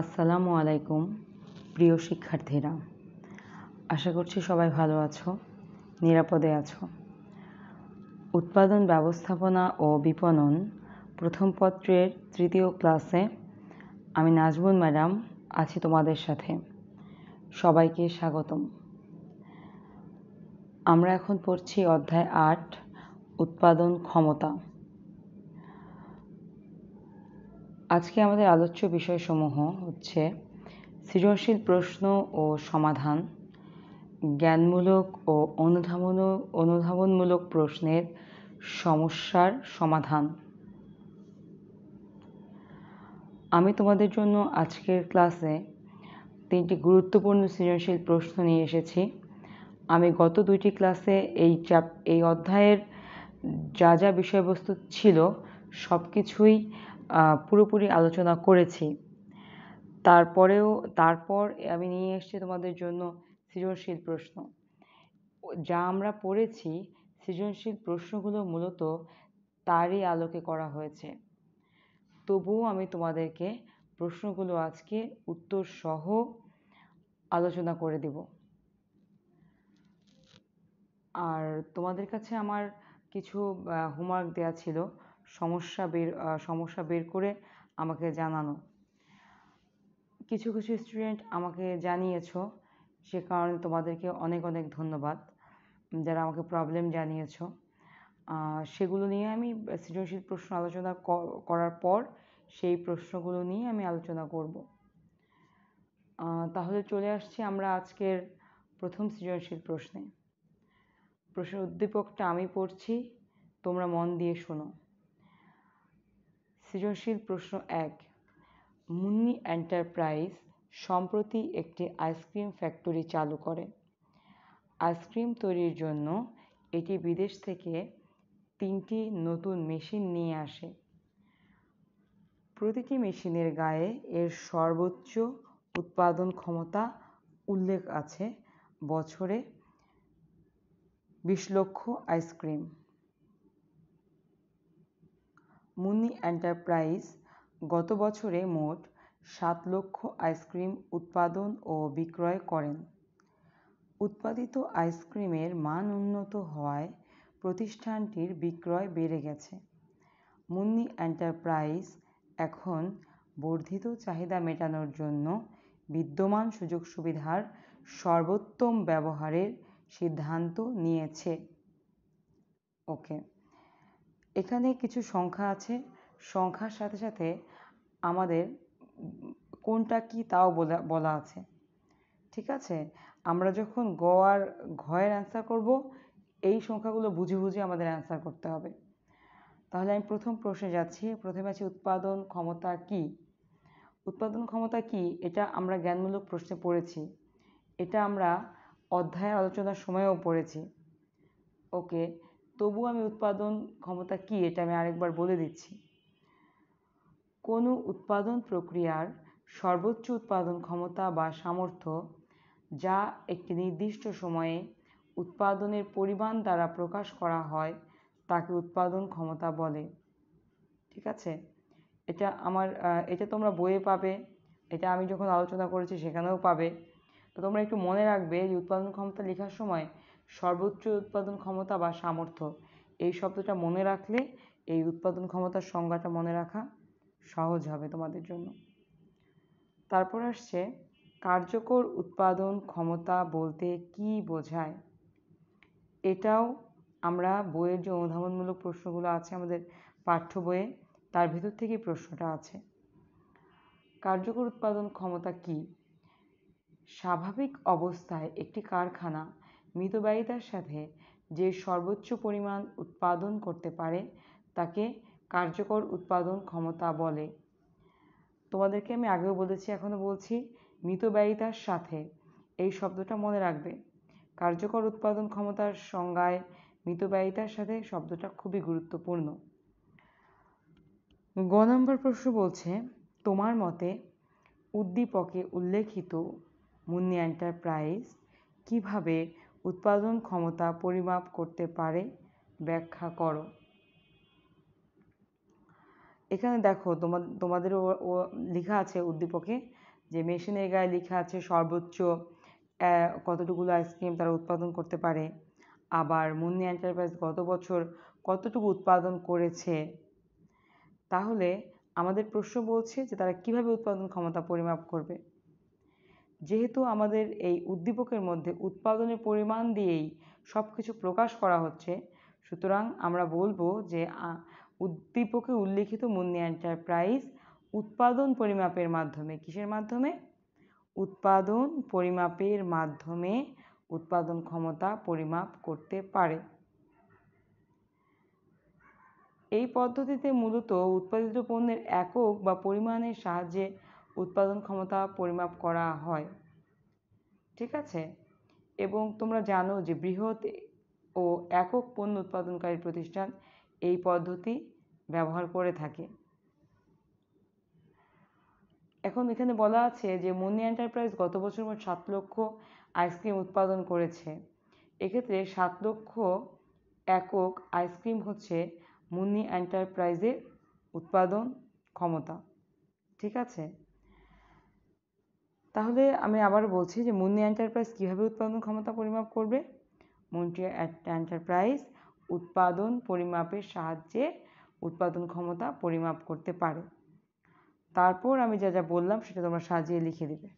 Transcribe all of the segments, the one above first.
আসসালামু আলাইকুম প্রিয় শিক্ষার্থীরা আশা করছি সবাই ভালো আছো নিরাপদে আছো উৎপাদন ব্যবস্থাপনা ও বিপণন প্রথম পত্রের তৃতীয় ক্লাসে আমি নাজমুন ম্যাডাম আছি তোমাদের সাথে সবাইকে স্বাগতম আমরা এখন পড়ছি অধ্যায় আট উৎপাদন ক্ষমতা আজকে আমাদের আলোচ্য বিষয়সমূহ হচ্ছে সৃজনশীল প্রশ্ন ও সমাধান জ্ঞানমূলক ও অনুধাবন অনুধাবনমূলক প্রশ্নের সমস্যার সমাধান আমি তোমাদের জন্য আজকের ক্লাসে তিনটি গুরুত্বপূর্ণ সৃজনশীল প্রশ্ন নিয়ে এসেছি আমি গত দুইটি ক্লাসে এই চাপ এই অধ্যায়ের যা যা বিষয়বস্তু ছিল সব কিছুই পুরোপুরি আলোচনা করেছি তারপরেও তারপর আমি নিয়ে এসেছি তোমাদের জন্য সৃজনশীল প্রশ্ন যা আমরা পড়েছি সৃজনশীল প্রশ্নগুলো মূলত তারই আলোকে করা হয়েছে তবুও আমি তোমাদেরকে প্রশ্নগুলো আজকে উত্তর সহ আলোচনা করে দিব আর তোমাদের কাছে আমার কিছু হোমওয়ার্ক দেওয়া ছিল সমস্যা বের সমস্যা বের করে আমাকে জানানো কিছু কিছু স্টুডেন্ট আমাকে জানিয়েছ সে কারণে তোমাদেরকে অনেক অনেক ধন্যবাদ যারা আমাকে প্রবলেম জানিয়েছ সেগুলো নিয়ে আমি সৃজনশীল প্রশ্ন আলোচনা করার পর সেই প্রশ্নগুলো নিয়ে আমি আলোচনা করব তাহলে চলে আসছি আমরা আজকের প্রথম সৃজনশীল প্রশ্নে প্রশ্নের উদ্দীপকটা আমি পড়ছি তোমরা মন দিয়ে শোনো সৃজনশীল প্রশ্ন এক মুন্নি এন্টারপ্রাইজ সম্প্রতি একটি আইসক্রিম ফ্যাক্টরি চালু করে আইসক্রিম তৈরির জন্য এটি বিদেশ থেকে তিনটি নতুন মেশিন নিয়ে আসে প্রতিটি মেশিনের গায়ে এর সর্বোচ্চ উৎপাদন ক্ষমতা উল্লেখ আছে বছরে বিশ লক্ষ আইসক্রিম মুন্নি এন্টারপ্রাইজ গত বছরে মোট সাত লক্ষ আইসক্রিম উৎপাদন ও বিক্রয় করেন উৎপাদিত আইসক্রিমের মান উন্নত হওয়ায় প্রতিষ্ঠানটির বিক্রয় বেড়ে গেছে মুন্নি এন্টারপ্রাইজ এখন বর্ধিত চাহিদা মেটানোর জন্য বিদ্যমান সুযোগ সুবিধার সর্বোত্তম ব্যবহারের সিদ্ধান্ত নিয়েছে ওকে এখানে কিছু সংখ্যা আছে সংখ্যার সাথে সাথে আমাদের কোনটা কি তাও বলা বলা আছে ঠিক আছে আমরা যখন গ আর ঘয়ের অ্যান্সার করব এই সংখ্যাগুলো বুঝে বুঝে আমাদের অ্যান্সার করতে হবে তাহলে আমি প্রথম প্রশ্নে যাচ্ছি প্রথমে আছে উৎপাদন ক্ষমতা কি উৎপাদন ক্ষমতা কি এটা আমরা জ্ঞানমূলক প্রশ্নে পড়েছি এটা আমরা অধ্যায় আলোচনার সময়ও পড়েছি ওকে তবুও আমি উৎপাদন ক্ষমতা কী এটা আমি আরেকবার বলে দিচ্ছি কোনো উৎপাদন প্রক্রিয়ার সর্বোচ্চ উৎপাদন ক্ষমতা বা সামর্থ্য যা একটি নির্দিষ্ট সময়ে উৎপাদনের পরিমাণ দ্বারা প্রকাশ করা হয় তাকে উৎপাদন ক্ষমতা বলে ঠিক আছে এটা আমার এটা তোমরা বইয়ে পাবে এটা আমি যখন আলোচনা করেছি সেখানেও পাবে তো তোমরা একটু মনে রাখবে যে উৎপাদন ক্ষমতা লেখার সময় সর্বোচ্চ উৎপাদন ক্ষমতা বা সামর্থ্য এই শব্দটা মনে রাখলে এই উৎপাদন ক্ষমতার সংজ্ঞাটা মনে রাখা সহজ হবে তোমাদের জন্য তারপর আসছে কার্যকর উৎপাদন ক্ষমতা বলতে কি বোঝায় এটাও আমরা বইয়ের যে অনুধাবনমূলক প্রশ্নগুলো আছে আমাদের পাঠ্য বইয়ে তার ভিতর থেকেই প্রশ্নটা আছে কার্যকর উৎপাদন ক্ষমতা কি স্বাভাবিক অবস্থায় একটি কারখানা মিতব্যয়িতার সাথে যে সর্বোচ্চ পরিমাণ উৎপাদন করতে পারে তাকে কার্যকর উৎপাদন ক্ষমতা বলে তোমাদেরকে আমি আগেও বলেছি এখনও বলছি মিতব্যয়িতার সাথে এই শব্দটা মনে রাখবে কার্যকর উৎপাদন ক্ষমতার সংজ্ঞায় মিতব্যয়িতার সাথে শব্দটা খুবই গুরুত্বপূর্ণ গ নম্বর প্রশ্ন বলছে তোমার মতে উদ্দীপকে উল্লেখিত মুন্নি এন্টারপ্রাইজ কিভাবে উৎপাদন ক্ষমতা পরিমাপ করতে পারে ব্যাখ্যা করো এখানে দেখো তোমার তোমাদের ও লেখা আছে উদ্দীপকে যে মেশিনের গায়ে লেখা আছে সর্বোচ্চ কতটুকুলো আইসক্রিম তারা উৎপাদন করতে পারে আবার মুন্নি এন্টারপ্রাইজ গত বছর কতটুকু উৎপাদন করেছে তাহলে আমাদের প্রশ্ন বলছে যে তারা কিভাবে উৎপাদন ক্ষমতা পরিমাপ করবে যেহেতু আমাদের এই উদ্দীপকের মধ্যে উৎপাদনের পরিমাণ দিয়েই সব কিছু প্রকাশ করা হচ্ছে সুতরাং আমরা বলবো যে উদ্দীপকে উল্লিখিত মুন্নিয়া এন্টারপ্রাইজ উৎপাদন পরিমাপের মাধ্যমে কিসের মাধ্যমে উৎপাদন পরিমাপের মাধ্যমে উৎপাদন ক্ষমতা পরিমাপ করতে পারে এই পদ্ধতিতে মূলত উৎপাদিত পণ্যের একক বা পরিমাণের সাহায্যে উৎপাদন ক্ষমতা পরিমাপ করা হয় ঠিক আছে এবং তোমরা জানো যে বৃহৎ ও একক পণ্য উৎপাদনকারী প্রতিষ্ঠান এই পদ্ধতি ব্যবহার করে থাকে এখন এখানে বলা আছে যে মুন্নি এন্টারপ্রাইজ গত বছর মোট সাত লক্ষ আইসক্রিম উৎপাদন করেছে এক্ষেত্রে সাত লক্ষ একক আইসক্রিম হচ্ছে মুন্নি এন্টারপ্রাইজের উৎপাদন ক্ষমতা ঠিক আছে তাহলে আমি আবার বলছি যে মুন্নি এন্টারপ্রাইজ কীভাবে উৎপাদন ক্ষমতা পরিমাপ করবে মুন্টি এন্টারপ্রাইজ উৎপাদন পরিমাপের সাহায্যে উৎপাদন ক্ষমতা পরিমাপ করতে পারে তারপর আমি যা যা বললাম সেটা তোমরা সাজিয়ে লিখে দেবে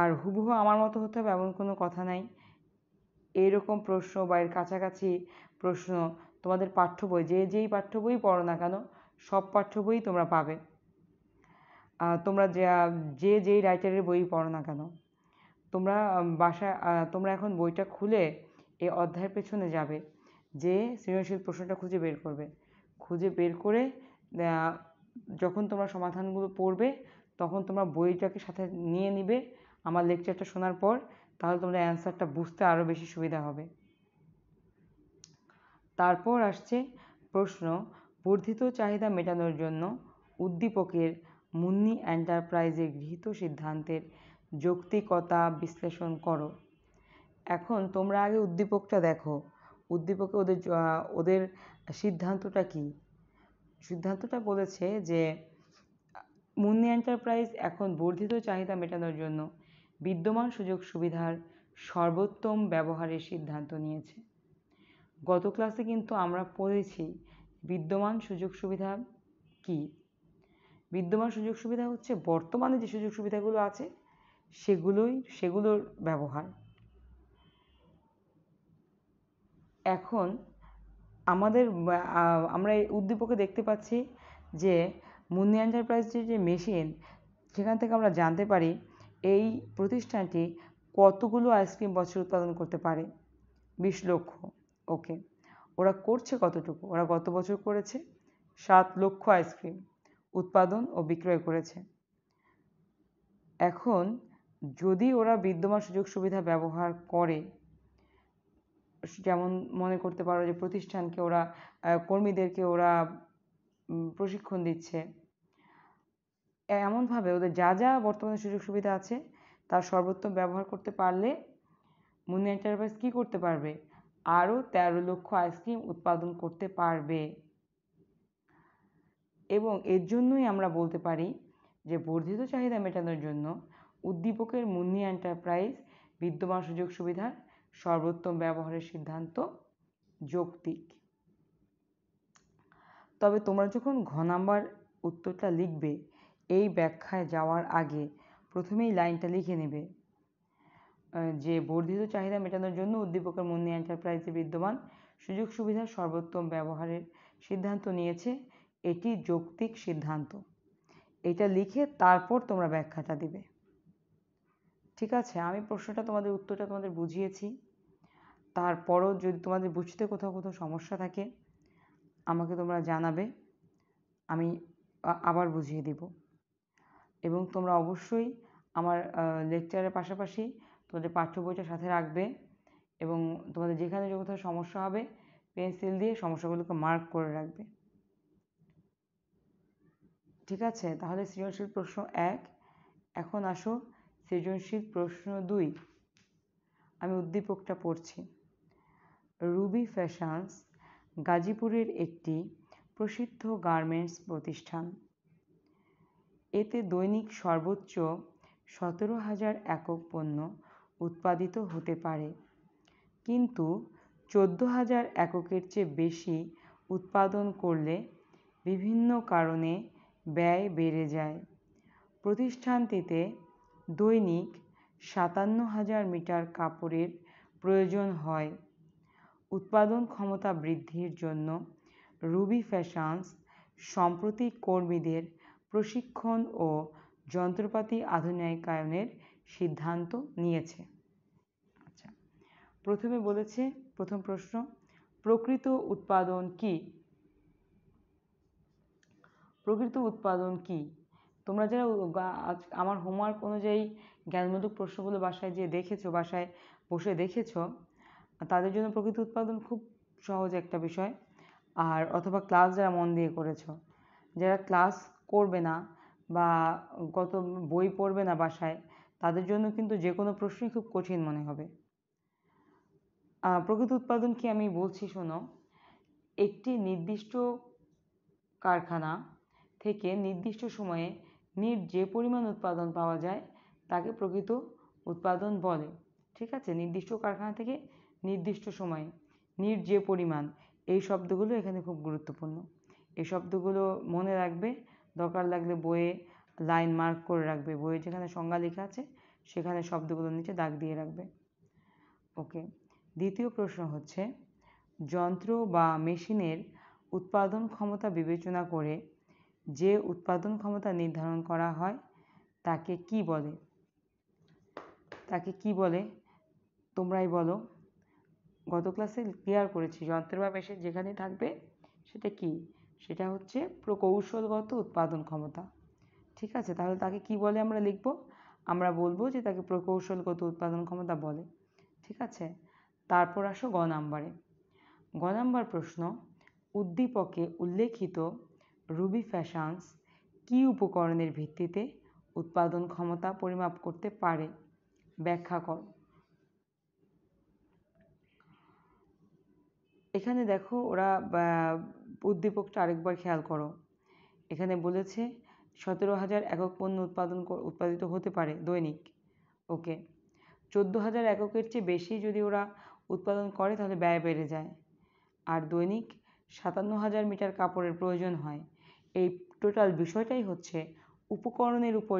আর হুবহু আমার মতো হতে হবে এমন কোনো কথা নাই এরকম প্রশ্ন বা এর কাছাকাছি প্রশ্ন তোমাদের পাঠ্য বই যে যেই পাঠ্য বই পড়ো না কেন সব পাঠ্য বই তোমরা পাবে তোমরা যে যেই রাইটারের বই পড়ো না কেন তোমরা বাসায় তোমরা এখন বইটা খুলে এই অধ্যায়ের পেছনে যাবে যে সৃজনশীল প্রশ্নটা খুঁজে বের করবে খুঁজে বের করে যখন তোমরা সমাধানগুলো পড়বে তখন তোমরা বইটাকে সাথে নিয়ে নিবে আমার লেকচারটা শোনার পর তাহলে তোমরা অ্যান্সারটা বুঝতে আরও বেশি সুবিধা হবে তারপর আসছে প্রশ্ন বর্ধিত চাহিদা মেটানোর জন্য উদ্দীপকের মুন্নি এন্টারপ্রাইজে গৃহীত সিদ্ধান্তের যৌক্তিকতা বিশ্লেষণ করো এখন তোমরা আগে উদ্দীপকটা দেখো উদ্দীপকে ওদের ওদের সিদ্ধান্তটা কি সিদ্ধান্তটা বলেছে যে মুন্নি এন্টারপ্রাইজ এখন বর্ধিত চাহিদা মেটানোর জন্য বিদ্যমান সুযোগ সুবিধার সর্বোত্তম ব্যবহারের সিদ্ধান্ত নিয়েছে গত ক্লাসে কিন্তু আমরা পড়েছি বিদ্যমান সুযোগ সুবিধা কী বিদ্যমান সুযোগ সুবিধা হচ্ছে বর্তমানে যে সুযোগ সুবিধাগুলো আছে সেগুলোই সেগুলোর ব্যবহার এখন আমাদের আমরা উদ্দীপকে দেখতে পাচ্ছি যে মুন্নি এন্টারপ্রাইজের যে মেশিন সেখান থেকে আমরা জানতে পারি এই প্রতিষ্ঠানটি কতগুলো আইসক্রিম বছর উৎপাদন করতে পারে বিশ লক্ষ ওকে ওরা করছে কতটুকু ওরা গত বছর করেছে সাত লক্ষ আইসক্রিম উৎপাদন ও বিক্রয় করেছে এখন যদি ওরা বিদ্যমান সুযোগ সুবিধা ব্যবহার করে যেমন মনে করতে পারো যে প্রতিষ্ঠানকে ওরা কর্মীদেরকে ওরা প্রশিক্ষণ দিচ্ছে এমনভাবে ওদের যা যা বর্তমানে সুযোগ সুবিধা আছে তার সর্বোত্তম ব্যবহার করতে পারলে মুন্নি এন্টারপ্রাইজ কী করতে পারবে আরও তেরো লক্ষ আইসক্রিম উৎপাদন করতে পারবে এবং এর জন্যই আমরা বলতে পারি যে বর্ধিত চাহিদা মেটানোর জন্য উদ্দীপকের মুন্নি এন্টারপ্রাইজ বিদ্যমান সুযোগ সুবিধার সর্বোত্তম ব্যবহারের সিদ্ধান্ত যৌক্তিক তবে তোমরা যখন ঘ নাম্বার উত্তরটা লিখবে এই ব্যাখ্যায় যাওয়ার আগে প্রথমেই লাইনটা লিখে নেবে যে বর্ধিত চাহিদা মেটানোর জন্য উদ্দীপকের মুন্নি এন্টারপ্রাইজে বিদ্যমান সুযোগ সুবিধার সর্বোত্তম ব্যবহারের সিদ্ধান্ত নিয়েছে এটি যৌক্তিক সিদ্ধান্ত এটা লিখে তারপর তোমরা ব্যাখ্যাটা দিবে ঠিক আছে আমি প্রশ্নটা তোমাদের উত্তরটা তোমাদের বুঝিয়েছি তারপরও যদি তোমাদের বুঝতে কোথাও কোথাও সমস্যা থাকে আমাকে তোমরা জানাবে আমি আবার বুঝিয়ে দিব এবং তোমরা অবশ্যই আমার লেকচারের পাশাপাশি তোমাদের পাঠ্য বইটা সাথে রাখবে এবং তোমাদের যেখানে যে কোথাও সমস্যা হবে পেন্সিল দিয়ে সমস্যাগুলোকে মার্ক করে রাখবে ঠিক আছে তাহলে সৃজনশীল প্রশ্ন এক এখন আসো সৃজনশীল প্রশ্ন দুই আমি উদ্দীপকটা পড়ছি রুবি ফ্যাশনস গাজীপুরের একটি প্রসিদ্ধ গার্মেন্টস প্রতিষ্ঠান এতে দৈনিক সর্বোচ্চ সতেরো হাজার একক পণ্য উৎপাদিত হতে পারে কিন্তু চোদ্দো হাজার এককের চেয়ে বেশি উৎপাদন করলে বিভিন্ন কারণে ব্যয় বেড়ে যায় প্রতিষ্ঠানটিতে দৈনিক সাতান্ন হাজার মিটার কাপড়ের প্রয়োজন হয় উৎপাদন ক্ষমতা বৃদ্ধির জন্য রুবি ফ্যাশনস সম্প্রতি কর্মীদের প্রশিক্ষণ ও যন্ত্রপাতি আধুনিকায়নের সিদ্ধান্ত নিয়েছে আচ্ছা প্রথমে বলেছে প্রথম প্রশ্ন প্রকৃত উৎপাদন কি প্রকৃত উৎপাদন কী তোমরা যারা আমার হোমওয়ার্ক অনুযায়ী জ্ঞানমূলক প্রশ্নগুলো বাসায় যেয়ে দেখেছো বাসায় বসে দেখেছো তাদের জন্য প্রকৃত উৎপাদন খুব সহজ একটা বিষয় আর অথবা ক্লাস যারা মন দিয়ে করেছো যারা ক্লাস করবে না বা কত বই পড়বে না বাসায় তাদের জন্য কিন্তু যে কোনো প্রশ্নই খুব কঠিন মনে হবে প্রকৃত উৎপাদন কি আমি বলছি শোনো একটি নির্দিষ্ট কারখানা থেকে নির্দিষ্ট সময়ে নিট যে পরিমাণ উৎপাদন পাওয়া যায় তাকে প্রকৃত উৎপাদন বলে ঠিক আছে নির্দিষ্ট কারখানা থেকে নির্দিষ্ট সময়ে নিট যে পরিমাণ এই শব্দগুলো এখানে খুব গুরুত্বপূর্ণ এই শব্দগুলো মনে রাখবে দরকার লাগলে বইয়ে লাইন মার্ক করে রাখবে বইয়ে যেখানে সংজ্ঞা লেখা আছে সেখানে শব্দগুলো নিচে দাগ দিয়ে রাখবে ওকে দ্বিতীয় প্রশ্ন হচ্ছে যন্ত্র বা মেশিনের উৎপাদন ক্ষমতা বিবেচনা করে যে উৎপাদন ক্ষমতা নির্ধারণ করা হয় তাকে কি বলে তাকে কি বলে তোমরাই বলো গত ক্লাসে ক্লিয়ার করেছি যন্ত্র বা মেশিন যেখানে থাকবে সেটা কি সেটা হচ্ছে প্রকৌশলগত উৎপাদন ক্ষমতা ঠিক আছে তাহলে তাকে কি বলে আমরা লিখব আমরা বলবো যে তাকে প্রকৌশলগত উৎপাদন ক্ষমতা বলে ঠিক আছে তারপর আসো গ নাম্বারে গ নাম্বার প্রশ্ন উদ্দীপকে উল্লেখিত রুবি ফ্যাশনস কী উপকরণের ভিত্তিতে উৎপাদন ক্ষমতা পরিমাপ করতে পারে ব্যাখ্যা কর এখানে দেখো ওরা উদ্দীপকটা আরেকবার খেয়াল করো এখানে বলেছে সতেরো হাজার একক পণ্য উৎপাদন উৎপাদিত হতে পারে দৈনিক ওকে চোদ্দো হাজার এককের চেয়ে বেশি যদি ওরা উৎপাদন করে তাহলে ব্যয় বেড়ে যায় আর দৈনিক সাতান্ন হাজার মিটার কাপড়ের প্রয়োজন হয় এই টোটাল বিষয়টাই হচ্ছে উপকরণের উপর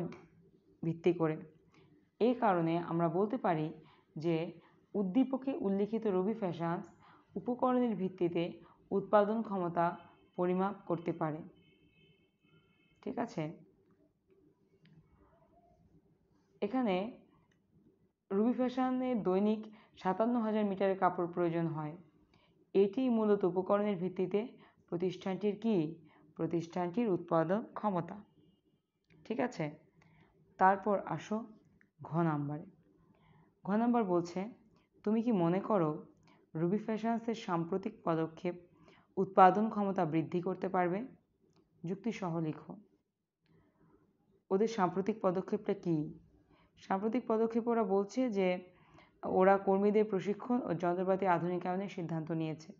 ভিত্তি করে এই কারণে আমরা বলতে পারি যে উদ্দীপকে উল্লিখিত রবি ফ্যাশন উপকরণের ভিত্তিতে উৎপাদন ক্ষমতা পরিমাপ করতে পারে ঠিক আছে এখানে রবি ফ্যাশনে দৈনিক সাতান্ন হাজার মিটারের কাপড় প্রয়োজন হয় এটি মূলত উপকরণের ভিত্তিতে প্রতিষ্ঠানটির কি প্রতিষ্ঠানটির উৎপাদন ক্ষমতা ঠিক আছে তারপর আসো ঘ নাম্বারে ঘ নাম্বার বলছে তুমি কি মনে করো রুবি ফ্যাশনসের সাম্প্রতিক পদক্ষেপ উৎপাদন ক্ষমতা বৃদ্ধি করতে পারবে যুক্তিসহ লিখো ওদের সাম্প্রতিক পদক্ষেপটা কী সাম্প্রতিক পদক্ষেপ ওরা বলছে যে ওরা কর্মীদের প্রশিক্ষণ ও যন্ত্রপাতি আধুনিকায়নের সিদ্ধান্ত নিয়েছে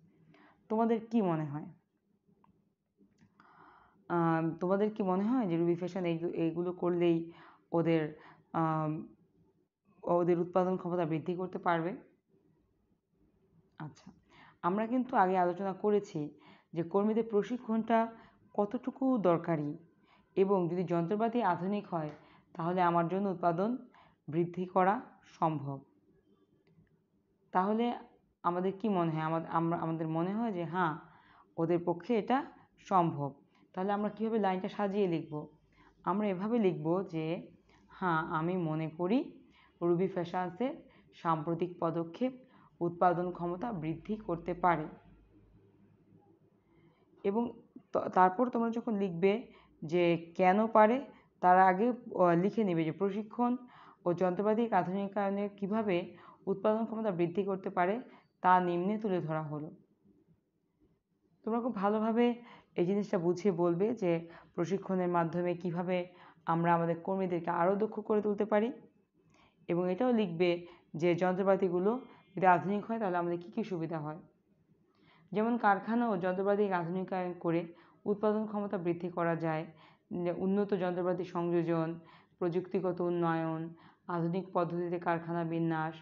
তোমাদের কি মনে হয় তোমাদের কি মনে হয় যে রুবি এই এইগুলো করলেই ওদের ওদের উৎপাদন ক্ষমতা বৃদ্ধি করতে পারবে আচ্ছা আমরা কিন্তু আগে আলোচনা করেছি যে কর্মীদের প্রশিক্ষণটা কতটুকু দরকারি এবং যদি যন্ত্রপাতি আধুনিক হয় তাহলে আমার জন্য উৎপাদন বৃদ্ধি করা সম্ভব তাহলে আমাদের কি মনে হয় আমাদের আমরা আমাদের মনে হয় যে হ্যাঁ ওদের পক্ষে এটা সম্ভব তাহলে আমরা কীভাবে লাইনটা সাজিয়ে লিখব আমরা এভাবে লিখব যে হ্যাঁ আমি মনে করি রুবি ফ্যাশনসের সাম্প্রতিক পদক্ষেপ উৎপাদন ক্ষমতা বৃদ্ধি করতে পারে এবং তারপর তোমরা যখন লিখবে যে কেন পারে তার আগে লিখে নেবে যে প্রশিক্ষণ ও যন্ত্রপাতির আধুনিকায়নে কীভাবে উৎপাদন ক্ষমতা বৃদ্ধি করতে পারে তা নিম্নে তুলে ধরা হলো তোমরা খুব ভালোভাবে এই জিনিসটা বুঝিয়ে বলবে যে প্রশিক্ষণের মাধ্যমে কিভাবে আমরা আমাদের কর্মীদেরকে আরও দক্ষ করে তুলতে পারি এবং এটাও লিখবে যে যন্ত্রপাতিগুলো যদি আধুনিক হয় তাহলে আমাদের কী কী সুবিধা হয় যেমন কারখানা ও যন্ত্রপাতি আধুনিকায়ন করে উৎপাদন ক্ষমতা বৃদ্ধি করা যায় উন্নত যন্ত্রপাতি সংযোজন প্রযুক্তিগত উন্নয়ন আধুনিক পদ্ধতিতে কারখানা বিন্যাস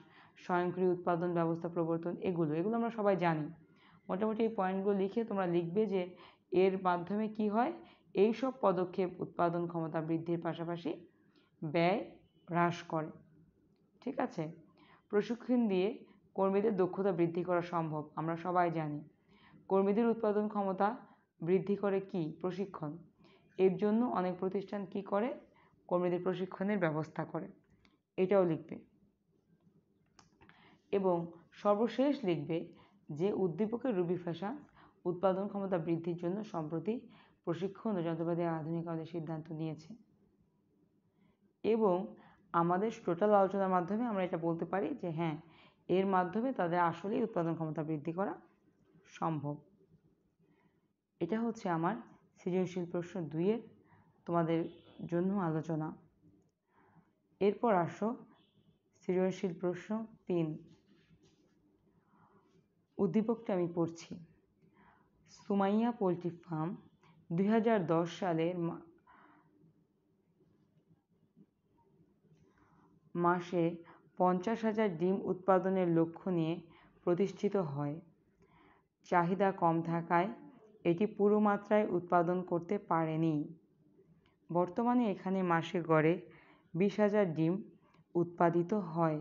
স্বয়ংক্রিয় উৎপাদন ব্যবস্থা প্রবর্তন এগুলো এগুলো আমরা সবাই জানি মোটামুটি এই পয়েন্টগুলো লিখে তোমরা লিখবে যে এর মাধ্যমে কি হয় এই সব পদক্ষেপ উৎপাদন ক্ষমতা বৃদ্ধির পাশাপাশি ব্যয় হ্রাস করে ঠিক আছে প্রশিক্ষণ দিয়ে কর্মীদের দক্ষতা বৃদ্ধি করা সম্ভব আমরা সবাই জানি কর্মীদের উৎপাদন ক্ষমতা বৃদ্ধি করে কি প্রশিক্ষণ এর জন্য অনেক প্রতিষ্ঠান কি করে কর্মীদের প্রশিক্ষণের ব্যবস্থা করে এটাও লিখবে এবং সর্বশেষ লিখবে যে উদ্দীপকের রুবি ফ্যাশন উৎপাদন ক্ষমতা বৃদ্ধির জন্য সম্প্রতি প্রশিক্ষণ ও যন্ত্রপাতি আধুনিকায়নের সিদ্ধান্ত নিয়েছে এবং আমাদের টোটাল আলোচনার মাধ্যমে আমরা এটা বলতে পারি যে হ্যাঁ এর মাধ্যমে তাদের আসলেই উৎপাদন ক্ষমতা বৃদ্ধি করা সম্ভব এটা হচ্ছে আমার সৃজনশীল প্রশ্ন দুইয়ের তোমাদের জন্য আলোচনা এরপর আসো সৃজনশীল প্রশ্ন তিন উদ্দীপকটা আমি পড়ছি সুমাইয়া পোলট্রি ফার্ম দুই দশ সালের মাসে পঞ্চাশ হাজার ডিম উৎপাদনের লক্ষ্য নিয়ে প্রতিষ্ঠিত হয় চাহিদা কম থাকায় এটি পুরো মাত্রায় উৎপাদন করতে পারেনি বর্তমানে এখানে মাসে গড়ে বিশ হাজার ডিম উৎপাদিত হয়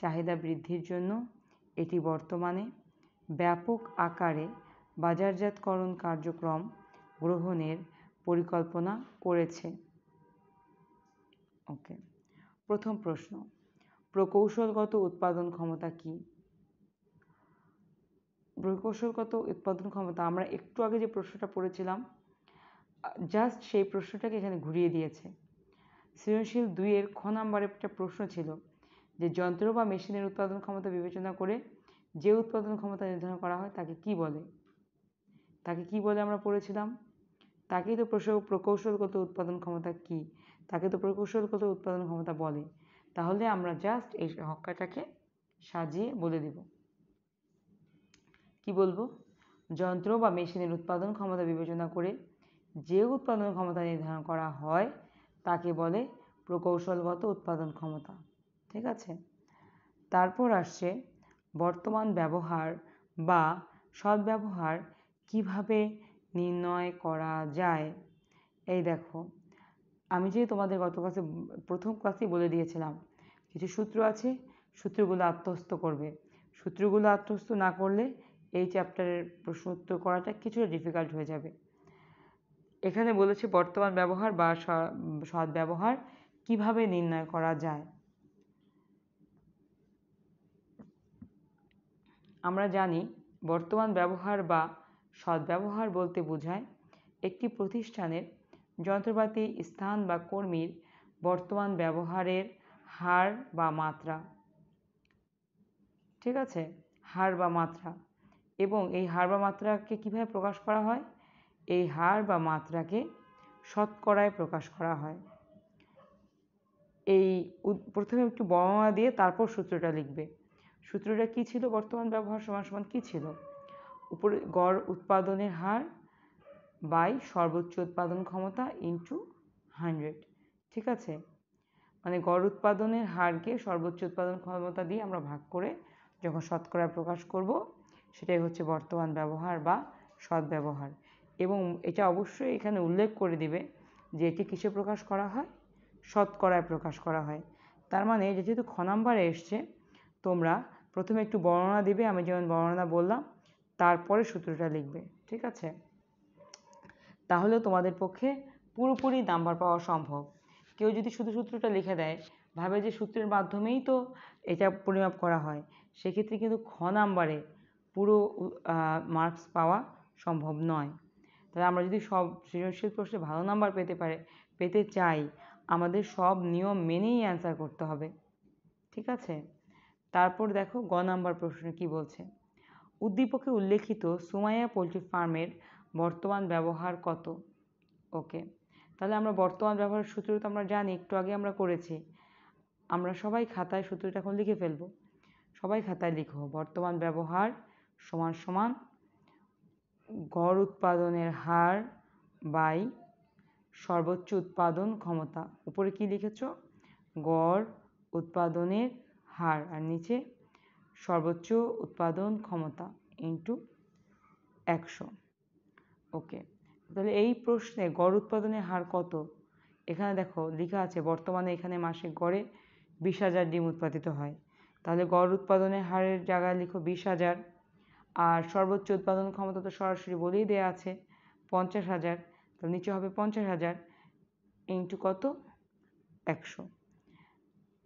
চাহিদা বৃদ্ধির জন্য এটি বর্তমানে ব্যাপক আকারে বাজারজাতকরণ কার্যক্রম গ্রহণের পরিকল্পনা করেছে ওকে প্রথম প্রশ্ন প্রকৌশলগত উৎপাদন ক্ষমতা কি প্রকৌশলগত উৎপাদন ক্ষমতা আমরা একটু আগে যে প্রশ্নটা পড়েছিলাম জাস্ট সেই প্রশ্নটাকে এখানে ঘুরিয়ে দিয়েছে সৃজনশীল দুইয়ের খ নাম্বারের একটা প্রশ্ন ছিল যে যন্ত্র বা মেশিনের উৎপাদন ক্ষমতা বিবেচনা করে যে উৎপাদন ক্ষমতা নির্ধারণ করা হয় তাকে কি বলে তাকে কি বলে আমরা পড়েছিলাম তাকেই তো প্রকৌশলগত উৎপাদন ক্ষমতা কি তাকে তো প্রকৌশলগত উৎপাদন ক্ষমতা বলে তাহলে আমরা জাস্ট এই হকাটাকে সাজিয়ে বলে দিব কি বলবো যন্ত্র বা মেশিনের উৎপাদন ক্ষমতা বিবেচনা করে যে উৎপাদন ক্ষমতা নির্ধারণ করা হয় তাকে বলে প্রকৌশলগত উৎপাদন ক্ষমতা ঠিক আছে তারপর আসছে বর্তমান ব্যবহার বা সদ্ব্যবহার কীভাবে নির্ণয় করা যায় এই দেখো আমি যে তোমাদের গত ক্লাসে প্রথম ক্লাসেই বলে দিয়েছিলাম কিছু সূত্র আছে সূত্রগুলো আত্মস্থ করবে সূত্রগুলো আত্মস্থ না করলে এই চ্যাপ্টারের প্রশ্ন উত্তর করাটা কিছুটা ডিফিকাল্ট হয়ে যাবে এখানে বলেছে বর্তমান ব্যবহার বা সৎ ব্যবহার কিভাবে নির্ণয় করা যায় আমরা জানি বর্তমান ব্যবহার বা সদ্ব্যবহার বলতে বোঝায় একটি প্রতিষ্ঠানের যন্ত্রপাতি স্থান বা কর্মীর বর্তমান ব্যবহারের হার বা মাত্রা ঠিক আছে হার বা মাত্রা এবং এই হার বা মাত্রাকে কীভাবে প্রকাশ করা হয় এই হার বা মাত্রাকে শতকরায় প্রকাশ করা হয় এই প্রথমে একটু বর্ণনা দিয়ে তারপর সূত্রটা লিখবে সূত্রটা কী ছিল বর্তমান ব্যবহার সমান সমান কী ছিল উপরে গড় উৎপাদনের হার বাই সর্বোচ্চ উৎপাদন ক্ষমতা ইন্টু হান্ড্রেড ঠিক আছে মানে গড় উৎপাদনের হারকে সর্বোচ্চ উৎপাদন ক্ষমতা দিয়ে আমরা ভাগ করে যখন শতকরা প্রকাশ করব সেটাই হচ্ছে বর্তমান ব্যবহার বা সদ্ব্যবহার এবং এটা অবশ্যই এখানে উল্লেখ করে দিবে যে এটি কিসে প্রকাশ করা হয় শতকরায় প্রকাশ করা হয় তার মানে যেহেতু খ নাম্বারে এসছে তোমরা প্রথমে একটু বর্ণনা দিবে আমি যেমন বর্ণনা বললাম তারপরে সূত্রটা লিখবে ঠিক আছে তাহলে তোমাদের পক্ষে পুরোপুরি নাম্বার পাওয়া সম্ভব কেউ যদি শুধু সূত্রটা লিখে দেয় ভাবে যে সূত্রের মাধ্যমেই তো এটা পরিমাপ করা হয় সেক্ষেত্রে কিন্তু খ নাম্বারে পুরো মার্কস পাওয়া সম্ভব নয় তাহলে আমরা যদি সব সৃজনশীল প্রশ্নে ভালো নাম্বার পেতে পারে পেতে চাই আমাদের সব নিয়ম মেনেই অ্যান্সার করতে হবে ঠিক আছে তারপর দেখো গ নাম্বার প্রশ্ন কি বলছে উদ্দীপকে উল্লেখিত সুমাইয়া পোলট্রি ফার্মের বর্তমান ব্যবহার কত ওকে তাহলে আমরা বর্তমান ব্যবহারের সূত্র তো আমরা জানি একটু আগে আমরা করেছি আমরা সবাই খাতায় সূত্রটা এখন লিখে ফেলব সবাই খাতায় লিখো বর্তমান ব্যবহার সমান সমান গড় উৎপাদনের হার বাই সর্বোচ্চ উৎপাদন ক্ষমতা উপরে কি লিখেছ গড় উৎপাদনের হার আর নিচে সর্বোচ্চ উৎপাদন ক্ষমতা ইন্টু একশো ওকে তাহলে এই প্রশ্নে গড় উৎপাদনের হার কত এখানে দেখো লেখা আছে বর্তমানে এখানে মাসে গড়ে বিশ হাজার ডিম উৎপাদিত হয় তাহলে গড় উৎপাদনের হারের জায়গায় লিখো বিশ হাজার আর সর্বোচ্চ উৎপাদন ক্ষমতা তো সরাসরি বলেই দেওয়া আছে পঞ্চাশ হাজার তাহলে নিচে হবে পঞ্চাশ হাজার ইন্টু কত একশো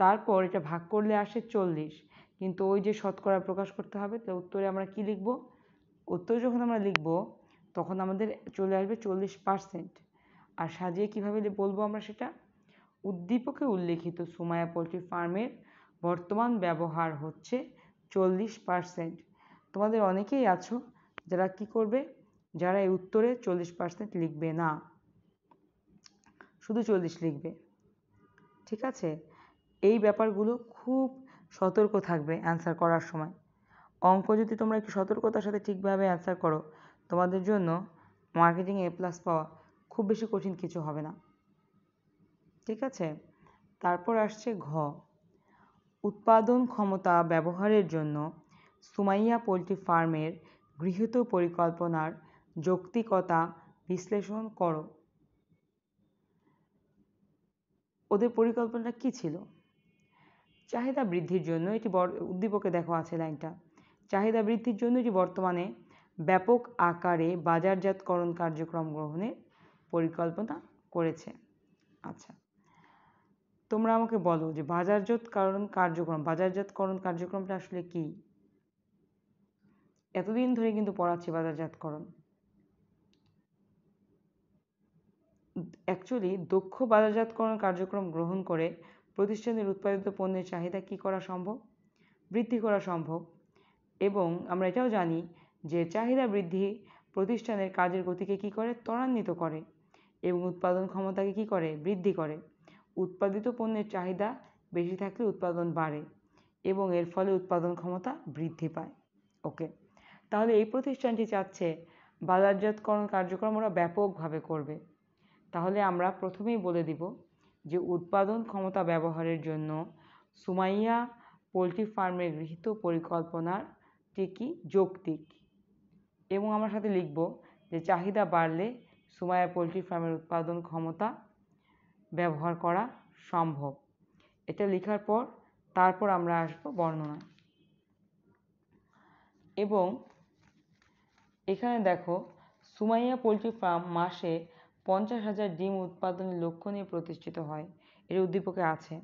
তারপর এটা ভাগ করলে আসে চল্লিশ কিন্তু ওই যে শতকরা প্রকাশ করতে হবে তো উত্তরে আমরা কি লিখব উত্তর যখন আমরা লিখব তখন আমাদের চলে আসবে চল্লিশ পার্সেন্ট আর সাজিয়ে কীভাবে বলবো আমরা সেটা উদ্দীপকে উল্লেখিত সুমায়া পোলট্রি ফার্মের বর্তমান ব্যবহার হচ্ছে চল্লিশ পার্সেন্ট তোমাদের অনেকেই আছো যারা কি করবে যারা এই উত্তরে চল্লিশ পার্সেন্ট লিখবে না শুধু চল্লিশ লিখবে ঠিক আছে এই ব্যাপারগুলো খুব সতর্ক থাকবে অ্যান্সার করার সময় অঙ্ক যদি তোমরা একটু সতর্কতার সাথে ঠিকভাবে অ্যান্সার করো তোমাদের জন্য মার্কেটিং এ প্লাস পাওয়া খুব বেশি কঠিন কিছু হবে না ঠিক আছে তারপর আসছে ঘ উৎপাদন ক্ষমতা ব্যবহারের জন্য সুমাইয়া পোলট্রি ফার্মের গৃহীত পরিকল্পনার যৌক্তিকতা বিশ্লেষণ করো ওদের পরিকল্পনাটা কী ছিল চাহিদা বৃদ্ধির জন্য এটি উদ্দীপকে দেখো আছে লাইনটা চাহিদা বৃদ্ধির জন্য এটি বর্তমানে ব্যাপক আকারে বাজারজাতকরণ কার্যক্রম গ্রহণের পরিকল্পনা করেছে আচ্ছা তোমরা আমাকে বলো যে বাজারজাতকরণ কার্যক্রম বাজারজাতকরণ কার্যক্রমটা আসলে কি এতদিন ধরে কিন্তু পড়াচ্ছি বাজারজাতকরণ অ্যাকচুয়ালি দক্ষ বাজারজাতকরণ কার্যক্রম গ্রহণ করে প্রতিষ্ঠানের উৎপাদিত পণ্যের চাহিদা কী করা সম্ভব বৃদ্ধি করা সম্ভব এবং আমরা এটাও জানি যে চাহিদা বৃদ্ধি প্রতিষ্ঠানের কাজের গতিকে কী করে ত্বরান্বিত করে এবং উৎপাদন ক্ষমতাকে কী করে বৃদ্ধি করে উৎপাদিত পণ্যের চাহিদা বেশি থাকলে উৎপাদন বাড়ে এবং এর ফলে উৎপাদন ক্ষমতা বৃদ্ধি পায় ওকে তাহলে এই প্রতিষ্ঠানটি চাচ্ছে বাজারজাতকরণ কার্যক্রম ওরা ব্যাপকভাবে করবে তাহলে আমরা প্রথমেই বলে দিব যে উৎপাদন ক্ষমতা ব্যবহারের জন্য সুমাইয়া পোলট্রি ফার্মের গৃহীত পরিকল্পনাটি কি যৌক্তিক এবং আমার সাথে লিখব যে চাহিদা বাড়লে সুমাইয়া পোলট্রি ফার্মের উৎপাদন ক্ষমতা ব্যবহার করা সম্ভব এটা লেখার পর তারপর আমরা আসব বর্ণনা এবং এখানে দেখো সুমাইয়া পোলট্রি ফার্ম মাসে পঞ্চাশ হাজার ডিম উৎপাদনের লক্ষ্য নিয়ে প্রতিষ্ঠিত হয় এর উদ্দীপকে আছে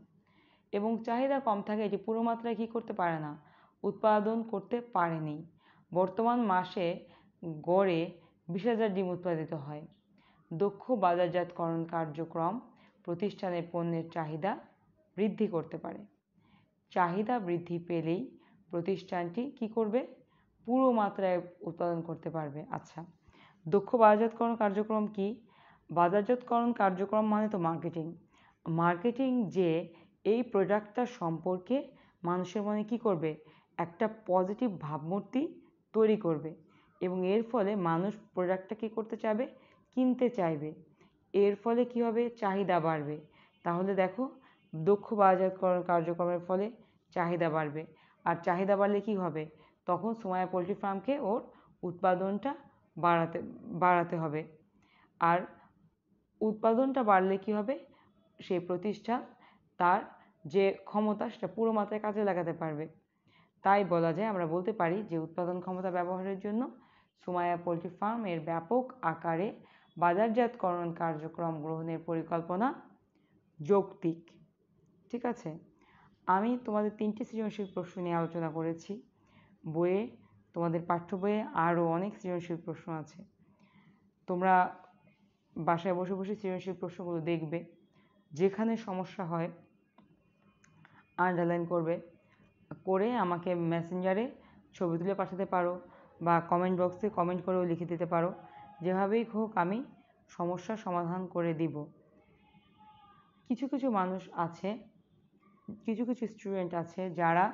এবং চাহিদা কম থাকে এটি পুরো মাত্রায় কী করতে পারে না উৎপাদন করতে পারেনি বর্তমান মাসে গড়ে বিশ হাজার ডিম উৎপাদিত হয় দক্ষ বাজারজাতকরণ কার্যক্রম প্রতিষ্ঠানের পণ্যের চাহিদা বৃদ্ধি করতে পারে চাহিদা বৃদ্ধি পেলেই প্রতিষ্ঠানটি কি করবে পুরো মাত্রায় উৎপাদন করতে পারবে আচ্ছা দক্ষ বাজারজাতকরণ কার্যক্রম কি বাজারজাতকরণ কার্যক্রম মানে তো মার্কেটিং মার্কেটিং যে এই প্রোডাক্টটা সম্পর্কে মানুষের মনে কী করবে একটা পজিটিভ ভাবমূর্তি তৈরি করবে এবং এর ফলে মানুষ প্রোডাক্টটা কী করতে চাইবে কিনতে চাইবে এর ফলে কী হবে চাহিদা বাড়বে তাহলে দেখো দক্ষ বাজারকরণ কার্যক্রমের ফলে চাহিদা বাড়বে আর চাহিদা বাড়লে কী হবে তখন সোমায়া পোলট্রি ফার্মকে ওর উৎপাদনটা বাড়াতে বাড়াতে হবে আর উৎপাদনটা বাড়লে কী হবে সেই প্রতিষ্ঠান তার যে ক্ষমতা সেটা পুরো মাত্রায় কাজে লাগাতে পারবে তাই বলা যায় আমরা বলতে পারি যে উৎপাদন ক্ষমতা ব্যবহারের জন্য সুমায়া পোলট্রি ফার্ম এর ব্যাপক আকারে বাজারজাতকরণ কার্যক্রম গ্রহণের পরিকল্পনা যৌক্তিক ঠিক আছে আমি তোমাদের তিনটি সৃজনশীল প্রশ্ন নিয়ে আলোচনা করেছি বইয়ে তোমাদের পাঠ্য বইয়ে আরও অনেক সৃজনশীল প্রশ্ন আছে তোমরা বাসায় বসে বসে সৃজনশীল প্রশ্নগুলো দেখবে যেখানে সমস্যা হয় আন্ডারলাইন করবে করে আমাকে মেসেঞ্জারে ছবি তুলে পাঠাতে পারো বা কমেন্ট বক্সে কমেন্ট করেও লিখে দিতে পারো যেভাবেই হোক আমি সমস্যার সমাধান করে দিব কিছু কিছু মানুষ আছে কিছু কিছু স্টুডেন্ট আছে যারা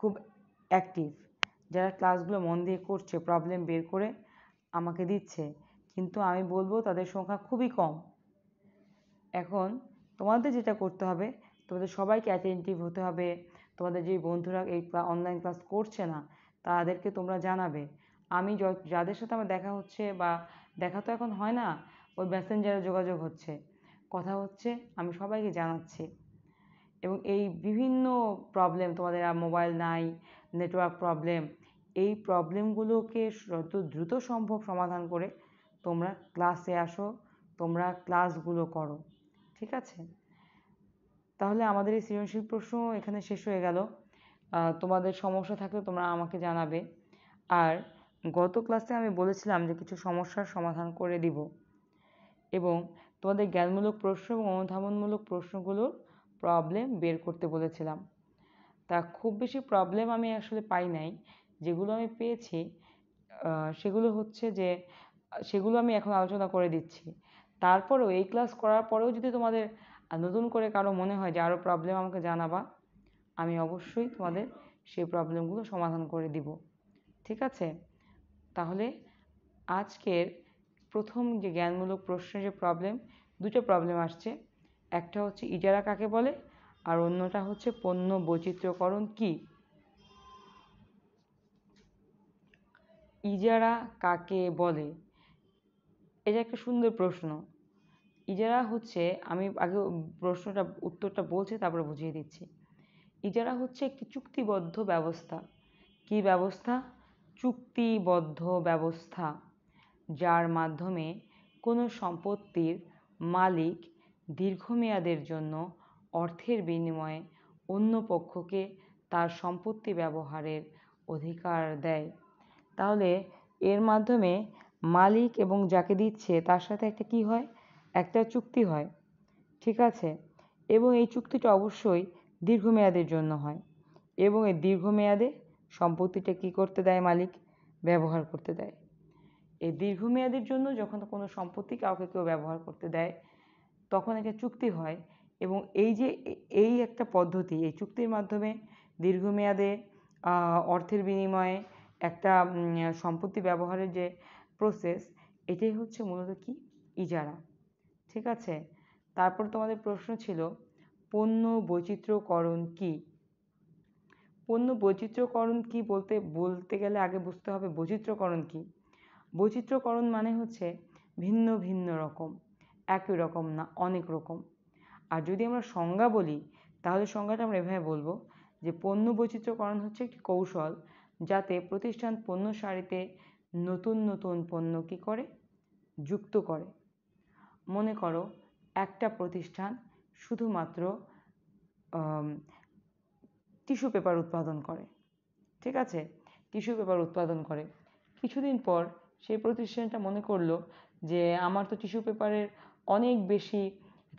খুব অ্যাক্টিভ যারা ক্লাসগুলো মন দিয়ে করছে প্রবলেম বের করে আমাকে দিচ্ছে কিন্তু আমি বলবো তাদের সংখ্যা খুবই কম এখন তোমাদের যেটা করতে হবে তোমাদের সবাইকে অ্যাটেন্টিভ হতে হবে তোমাদের যে বন্ধুরা এই অনলাইন ক্লাস করছে না তাদেরকে তোমরা জানাবে আমি যাদের সাথে আমার দেখা হচ্ছে বা দেখা তো এখন হয় না ওই মেসেঞ্জারে যোগাযোগ হচ্ছে কথা হচ্ছে আমি সবাইকে জানাচ্ছি এবং এই বিভিন্ন প্রবলেম তোমাদের মোবাইল নাই নেটওয়ার্ক প্রবলেম এই প্রবলেমগুলোকে যত দ্রুত সম্ভব সমাধান করে তোমরা ক্লাসে আসো তোমরা ক্লাসগুলো করো ঠিক আছে তাহলে আমাদের এই সৃজনশীল প্রশ্ন এখানে শেষ হয়ে গেল তোমাদের সমস্যা থাকলে তোমরা আমাকে জানাবে আর গত ক্লাসে আমি বলেছিলাম যে কিছু সমস্যার সমাধান করে দিব এবং তোমাদের জ্ঞানমূলক প্রশ্ন এবং অনুধাবনমূলক প্রশ্নগুলোর প্রবলেম বের করতে বলেছিলাম তা খুব বেশি প্রবলেম আমি আসলে পাই নাই যেগুলো আমি পেয়েছি সেগুলো হচ্ছে যে সেগুলো আমি এখন আলোচনা করে দিচ্ছি তারপরেও এই ক্লাস করার পরেও যদি তোমাদের নতুন করে কারো মনে হয় যে আরও প্রবলেম আমাকে জানাবা আমি অবশ্যই তোমাদের সেই প্রবলেমগুলো সমাধান করে দিব ঠিক আছে তাহলে আজকের প্রথম যে জ্ঞানমূলক প্রশ্নের যে প্রবলেম দুটো প্রবলেম আসছে একটা হচ্ছে ইজারা কাকে বলে আর অন্যটা হচ্ছে পণ্য বৈচিত্র্যকরণ কি ইজারা কাকে বলে এটা একটা সুন্দর প্রশ্ন ইজারা হচ্ছে আমি আগে প্রশ্নটা উত্তরটা বলছি তারপরে বুঝিয়ে দিচ্ছি ইজারা হচ্ছে একটি চুক্তিবদ্ধ ব্যবস্থা কি ব্যবস্থা চুক্তিবদ্ধ ব্যবস্থা যার মাধ্যমে কোনো সম্পত্তির মালিক দীর্ঘমেয়াদের জন্য অর্থের বিনিময়ে অন্য পক্ষকে তার সম্পত্তি ব্যবহারের অধিকার দেয় তাহলে এর মাধ্যমে মালিক এবং যাকে দিচ্ছে তার সাথে একটা কী হয় একটা চুক্তি হয় ঠিক আছে এবং এই চুক্তিটা অবশ্যই দীর্ঘমেয়াদের জন্য হয় এবং এই দীর্ঘমেয়াদে সম্পত্তিটা কী করতে দেয় মালিক ব্যবহার করতে দেয় এই দীর্ঘমেয়াদের জন্য যখন কোনো সম্পত্তি কাউকে কেউ ব্যবহার করতে দেয় তখন একটা চুক্তি হয় এবং এই যে এই একটা পদ্ধতি এই চুক্তির মাধ্যমে দীর্ঘমেয়াদে অর্থের বিনিময়ে একটা সম্পত্তি ব্যবহারের যে প্রসেস এটাই হচ্ছে মূলত কি ইজারা ঠিক আছে তারপর তোমাদের প্রশ্ন ছিল পণ্য বৈচিত্র্যকরণ কি পণ্য বৈচিত্র্যকরণ কি বলতে বলতে গেলে আগে বুঝতে হবে বৈচিত্র্যকরণ কি বৈচিত্র্যকরণ মানে হচ্ছে ভিন্ন ভিন্ন রকম একই রকম না অনেক রকম আর যদি আমরা সংজ্ঞা বলি তাহলে সংজ্ঞাটা আমরা এভাবে বলবো যে পণ্য বৈচিত্র্যকরণ হচ্ছে একটি কৌশল যাতে প্রতিষ্ঠান পণ্য সারিতে নতুন নতুন পণ্য কী করে যুক্ত করে মনে করো একটা প্রতিষ্ঠান শুধুমাত্র টিস্যু পেপার উৎপাদন করে ঠিক আছে টিস্যু পেপার উৎপাদন করে কিছুদিন পর সেই প্রতিষ্ঠানটা মনে করলো যে আমার তো টিস্যু পেপারের অনেক বেশি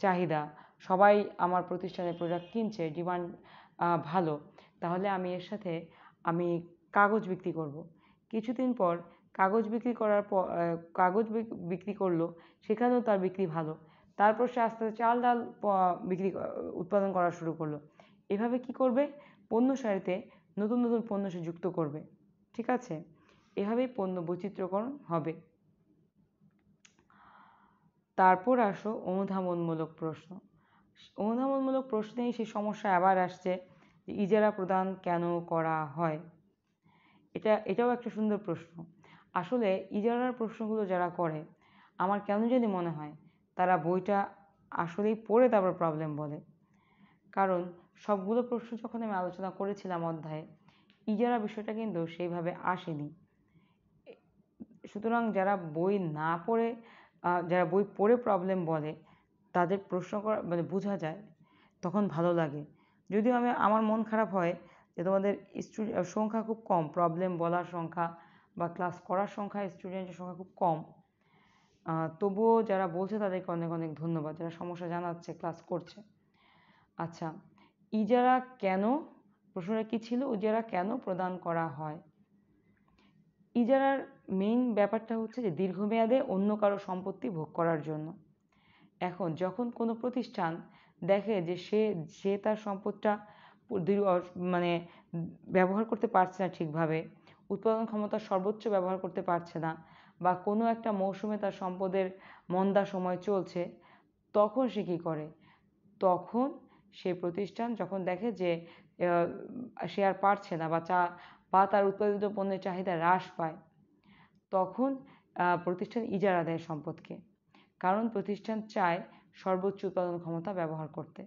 চাহিদা সবাই আমার প্রতিষ্ঠানের প্রোডাক্ট কিনছে ডিমান্ড ভালো তাহলে আমি এর সাথে আমি কাগজ বিক্রি করব কিছুদিন পর কাগজ বিক্রি করার পর কাগজ বিক্রি করলো সেখানেও তার বিক্রি ভালো তারপর সে আস্তে আস্তে চাল ডাল বিক্রি উৎপাদন করা শুরু করলো এভাবে কি করবে পণ্য সারিতে নতুন নতুন পণ্য সে যুক্ত করবে ঠিক আছে এভাবেই পণ্য বৈচিত্র্যকরণ হবে তারপর আসো অনুধাবনমূলক প্রশ্ন অনুধাবনমূলক প্রশ্নেই সেই সমস্যা আবার আসছে ইজারা প্রদান কেন করা হয় এটা এটাও একটা সুন্দর প্রশ্ন আসলে ইজারার প্রশ্নগুলো যারা করে আমার কেন জানি মনে হয় তারা বইটা আসলেই পড়ে তারপর প্রবলেম বলে কারণ সবগুলো প্রশ্ন যখন আমি আলোচনা করেছিলাম অধ্যায়ে ইজারা বিষয়টা কিন্তু সেইভাবে আসেনি সুতরাং যারা বই না পড়ে যারা বই পড়ে প্রবলেম বলে তাদের প্রশ্ন করা মানে বোঝা যায় তখন ভালো লাগে যদিও আমি আমার মন খারাপ হয় যে তোমাদের সংখ্যা খুব কম প্রবলেম বলার সংখ্যা বা ক্লাস করার সংখ্যা স্টুডেন্টের সংখ্যা খুব কম তবুও যারা বলছে তাদেরকে অনেক অনেক ধন্যবাদ যারা সমস্যা জানাচ্ছে ক্লাস করছে আচ্ছা ইজারা কেন প্রশ্নটা কী ছিল ইজারা কেন প্রদান করা হয় ইজারার মেইন ব্যাপারটা হচ্ছে যে দীর্ঘমেয়াদে অন্য কারো সম্পত্তি ভোগ করার জন্য এখন যখন কোনো প্রতিষ্ঠান দেখে যে সে যে তার সম্পদটা মানে ব্যবহার করতে পারছে না ঠিকভাবে উৎপাদন ক্ষমতা সর্বোচ্চ ব্যবহার করতে পারছে না বা কোনো একটা মৌসুমে তার সম্পদের মন্দা সময় চলছে তখন সে কী করে তখন সে প্রতিষ্ঠান যখন দেখে যে সে আর পারছে না বা চা বা তার উৎপাদিত পণ্যের চাহিদা হ্রাস পায় তখন প্রতিষ্ঠান ইজারা দেয় সম্পদকে কারণ প্রতিষ্ঠান চায় সর্বোচ্চ উৎপাদন ক্ষমতা ব্যবহার করতে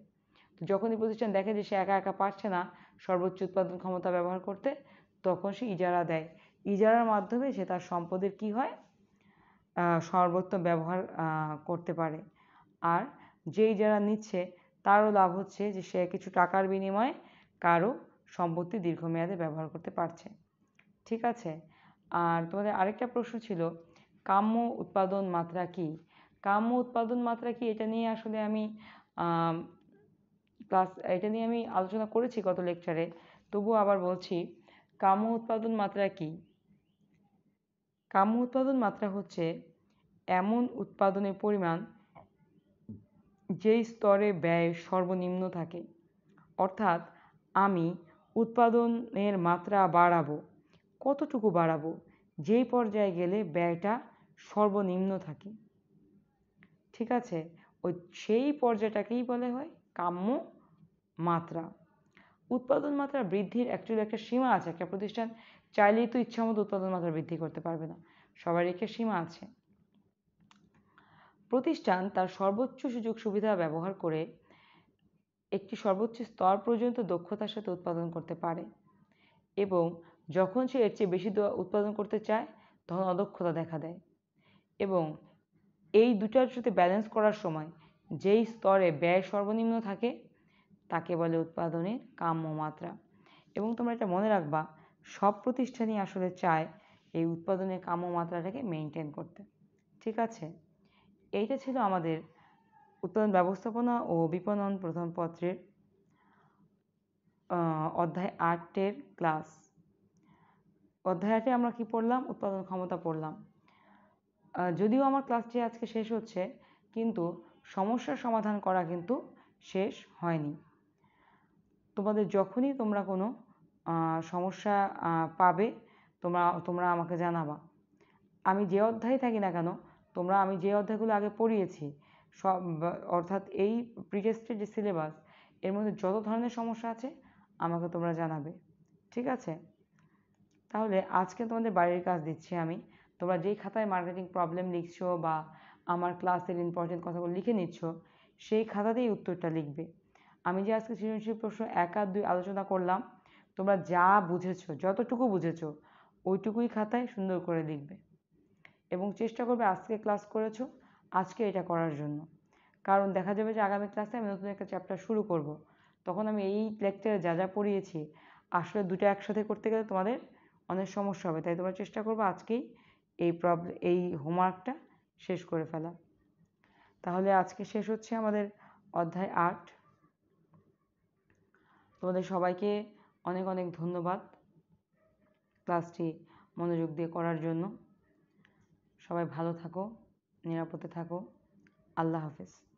যখনই প্রতিষ্ঠান দেখে যে সে একা একা পারছে না সর্বোচ্চ উৎপাদন ক্ষমতা ব্যবহার করতে তখন সে ইজারা দেয় ইজারার মাধ্যমে সে তার সম্পদের কি হয় সর্বোত্তম ব্যবহার করতে পারে আর যে ইজারা নিচ্ছে তারও লাভ হচ্ছে যে সে কিছু টাকার বিনিময়ে কারো সম্পত্তি দীর্ঘমেয়াদে ব্যবহার করতে পারছে ঠিক আছে আর তোমাদের আরেকটা প্রশ্ন ছিল কাম্য উৎপাদন মাত্রা কি কাম্য উৎপাদন মাত্রা কি এটা নিয়ে আসলে আমি ক্লাস এটা নিয়ে আমি আলোচনা করেছি গত লেকচারে তবুও আবার বলছি কাম্য উৎপাদন মাত্রা কি কাম্য উৎপাদন মাত্রা হচ্ছে এমন উৎপাদনের পরিমাণ যেই স্তরে ব্যয় সর্বনিম্ন থাকে অর্থাৎ আমি উৎপাদনের মাত্রা বাড়াবো কতটুকু বাড়াবো যেই পর্যায়ে গেলে ব্যয়টা সর্বনিম্ন থাকে ঠিক আছে ওই সেই পর্যায়টাকেই বলা হয় কাম্য মাত্রা উৎপাদন মাত্রা বৃদ্ধির অ্যাকচুয়ালি একটা সীমা আছে একটা প্রতিষ্ঠান চাইলেই তো ইচ্ছামতো উৎপাদন মাত্রা বৃদ্ধি করতে পারবে না সবার একটা সীমা আছে প্রতিষ্ঠান তার সর্বোচ্চ সুযোগ সুবিধা ব্যবহার করে একটি সর্বোচ্চ স্তর পর্যন্ত দক্ষতার সাথে উৎপাদন করতে পারে এবং যখন সে এর চেয়ে বেশি উৎপাদন করতে চায় তখন অদক্ষতা দেখা দেয় এবং এই দুটার সাথে ব্যালেন্স করার সময় যেই স্তরে ব্যয় সর্বনিম্ন থাকে তাকে বলে উৎপাদনের কাম্য মাত্রা এবং তোমরা এটা মনে রাখবা সব প্রতিষ্ঠানই আসলে চায় এই উৎপাদনের কাম্য মাত্রাটাকে মেনটেন করতে ঠিক আছে এইটা ছিল আমাদের উৎপাদন ব্যবস্থাপনা ও বিপণন প্রথম পত্রের অধ্যায় আটের ক্লাস অধ্যায় আটে আমরা কি পড়লাম উৎপাদন ক্ষমতা পড়লাম যদিও আমার ক্লাসটি আজকে শেষ হচ্ছে কিন্তু সমস্যার সমাধান করা কিন্তু শেষ হয়নি তোমাদের যখনই তোমরা কোনো সমস্যা পাবে তোমরা তোমরা আমাকে জানাবা আমি যে অধ্যায়ে থাকি না কেন তোমরা আমি যে অধ্যায়গুলো আগে পড়িয়েছি সব অর্থাৎ এই প্রিটেস্টের যে সিলেবাস এর মধ্যে যত ধরনের সমস্যা আছে আমাকে তোমরা জানাবে ঠিক আছে তাহলে আজকে তোমাদের বাড়ির কাজ দিচ্ছি আমি তোমরা যেই খাতায় মার্কেটিং প্রবলেম লিখছো বা আমার ক্লাসের ইম্পর্টেন্ট কথাগুলো লিখে নিচ্ছ সেই খাতাতেই উত্তরটা লিখবে আমি যে আজকে সৃজনশীল প্রশ্ন এক আর দুই আলোচনা করলাম তোমরা যা বুঝেছো যতটুকু বুঝেছো ওইটুকুই খাতায় সুন্দর করে লিখবে এবং চেষ্টা করবে আজকে ক্লাস করেছো আজকে এটা করার জন্য কারণ দেখা যাবে যে আগামী ক্লাসে আমি নতুন একটা চ্যাপ্টার শুরু করব। তখন আমি এই লেকচারে যা যা পড়িয়েছি আসলে দুটো একসাথে করতে গেলে তোমাদের অনেক সমস্যা হবে তাই তোমরা চেষ্টা করবো আজকেই এই প্রবলেম এই হোমওয়ার্কটা শেষ করে ফেলা তাহলে আজকে শেষ হচ্ছে আমাদের অধ্যায় আট তোমাদের সবাইকে অনেক অনেক ধন্যবাদ ক্লাসটি মনোযোগ দিয়ে করার জন্য সবাই ভালো থাকো নিরাপদে থাকো আল্লাহ হাফেজ